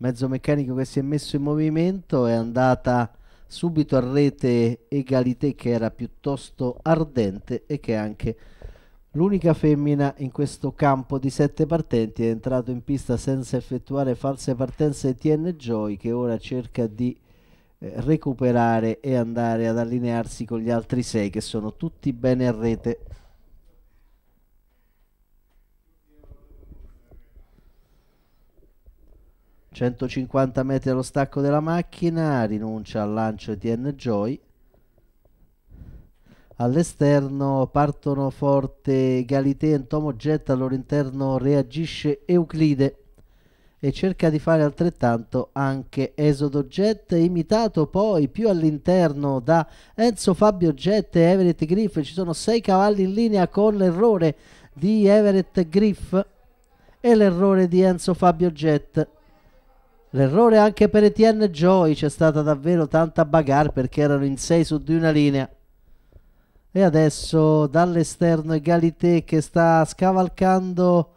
mezzo meccanico che si è messo in movimento è andata subito a rete Egalité che era piuttosto ardente e che è anche l'unica femmina in questo campo di sette partenti è entrato in pista senza effettuare false partenze Etienne Joy che ora cerca di eh, recuperare e andare ad allinearsi con gli altri sei che sono tutti bene a rete 150 metri allo stacco della macchina, rinuncia al lancio TN Joy. All'esterno partono forte Galite, Entomo getta, interno reagisce Euclide e cerca di fare altrettanto anche Esodo Jet, imitato poi più all'interno da Enzo Fabio Jet e Everett Griff. Ci sono sei cavalli in linea con l'errore di Everett Griff e l'errore di Enzo Fabio Jet. L'errore anche per Etienne Joy c'è stata davvero tanta bagarre perché erano in 6 su di una linea. E adesso dall'esterno Egalité che sta scavalcando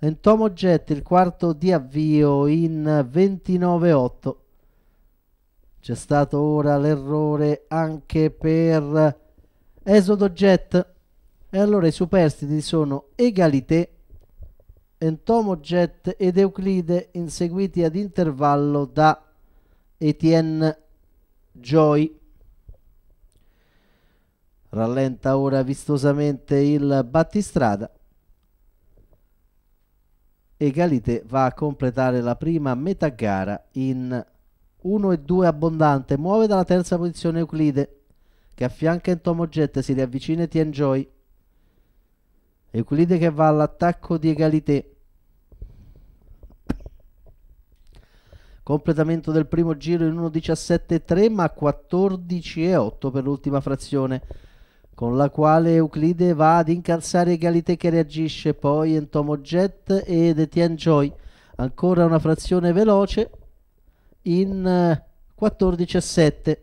Entomo Getti, il quarto di avvio in 29-8. C'è stato ora l'errore anche per Esodo Jet. E allora i superstiti sono Egalité Entomoget ed Euclide inseguiti ad intervallo da Etienne Joy. Rallenta ora vistosamente il battistrada. e Egalite va a completare la prima metà gara in 1 e 2 abbondante. Muove dalla terza posizione Euclide che affianca Entomoget si riavvicina Etienne Joy. Euclide che va all'attacco di Egalité Completamento del primo giro in 1.17.3 ma 14.8 per l'ultima frazione con la quale Euclide va ad incalzare Galite che reagisce, poi Entomo Jet ed Etienne Joy. Ancora una frazione veloce in 14.7 eh,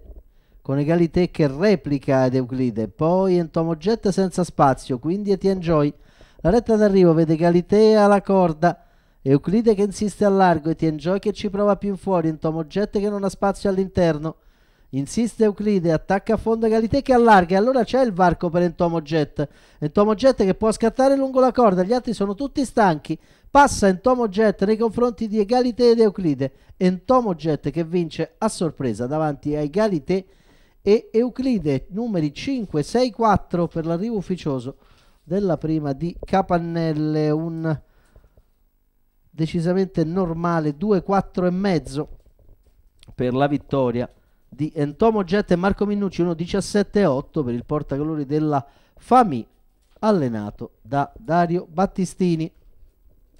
con Egalite che replica ed Euclide, poi Entomo Jet senza spazio, quindi Etienne Joy. La retta d'arrivo vede Galite alla corda, Euclide che insiste al largo e tien Joy che ci prova più in fuori, intoma oggetti che non ha spazio all'interno. Insiste Euclide, attacca a fondo Galite che allarga e allora c'è il varco per Entomo Jet. Entomo Jet che può scattare lungo la corda, gli altri sono tutti stanchi. Passa Entomo Jet nei confronti di Egalite ed Euclide. Entomo Jet che vince a sorpresa davanti a Egalite e Euclide, numeri 5, 6, 4 per l'arrivo ufficioso della prima di Capannelle. Un decisamente normale 2-4 e mezzo per la vittoria di Entomo Jet e Marco Minucci 1-17-8 per il portacolori della Fami allenato da Dario Battistini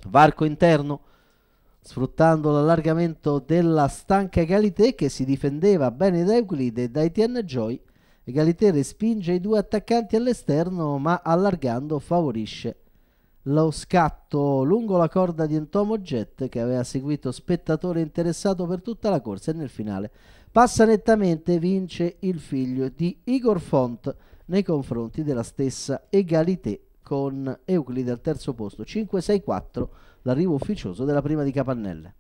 varco interno sfruttando l'allargamento della stanca Galité che si difendeva bene da Euclide e da Etienne Joy Galité respinge i due attaccanti all'esterno ma allargando favorisce lo scatto lungo la corda di Entomo Jet che aveva seguito spettatore interessato per tutta la corsa e nel finale passa nettamente vince il figlio di Igor Font nei confronti della stessa Egalité con Euclide al terzo posto 5-6-4 l'arrivo ufficioso della prima di Capannelle.